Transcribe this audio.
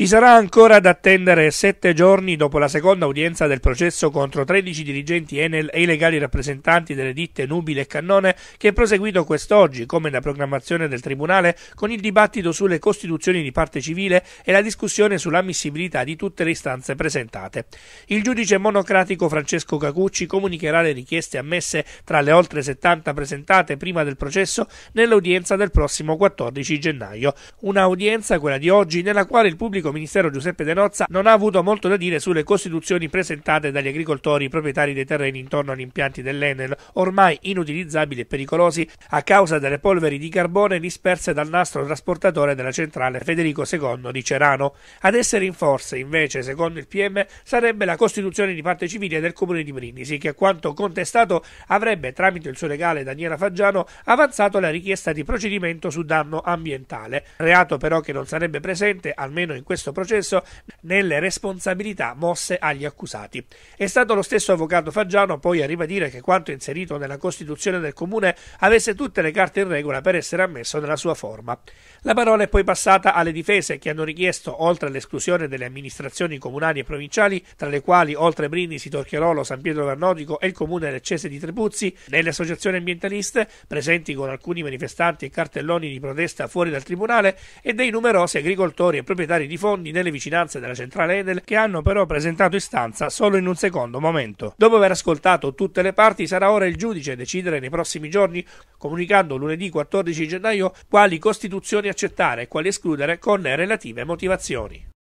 Ci sarà ancora da attendere sette giorni dopo la seconda udienza del processo contro 13 dirigenti Enel e i legali rappresentanti delle ditte Nubile e Cannone che è proseguito quest'oggi, come da programmazione del Tribunale, con il dibattito sulle costituzioni di parte civile e la discussione sull'ammissibilità di tutte le istanze presentate. Il giudice monocratico Francesco Cacucci comunicherà le richieste ammesse tra le oltre 70 presentate prima del processo nell'udienza del prossimo 14 gennaio. Una udienza, quella di oggi, nella quale il pubblico pubblico ecco, ministero Giuseppe De Nozza non ha avuto molto da dire sulle costituzioni presentate dagli agricoltori proprietari dei terreni intorno agli impianti dell'Enel, ormai inutilizzabili e pericolosi a causa delle polveri di carbone disperse dal nastro trasportatore della centrale Federico II di Cerano. Ad essere in forza, invece, secondo il PM, sarebbe la costituzione di parte civile del comune di Brindisi, che a quanto contestato avrebbe, tramite il suo legale Daniela Faggiano, avanzato la richiesta di procedimento su danno ambientale, reato però che non sarebbe presente, almeno in questo questo processo nelle responsabilità mosse agli accusati. È stato lo stesso avvocato Faggiano poi a ribadire che quanto inserito nella Costituzione del Comune avesse tutte le carte in regola per essere ammesso nella sua forma. La parola è poi passata alle difese che hanno richiesto, oltre all'esclusione delle amministrazioni comunali e provinciali, tra le quali oltre Brindisi, Torchiarolo, San Pietro Vernodico e il comune leccese di Trepuzzi, nelle associazioni ambientaliste, presenti con alcuni manifestanti e cartelloni di protesta fuori dal tribunale, e dei numerosi agricoltori e proprietari di fondi nelle vicinanze della centrale Edel che hanno però presentato istanza solo in un secondo momento. Dopo aver ascoltato tutte le parti sarà ora il giudice a decidere nei prossimi giorni, comunicando lunedì 14 gennaio quali costituzioni accettare e quali escludere con le relative motivazioni.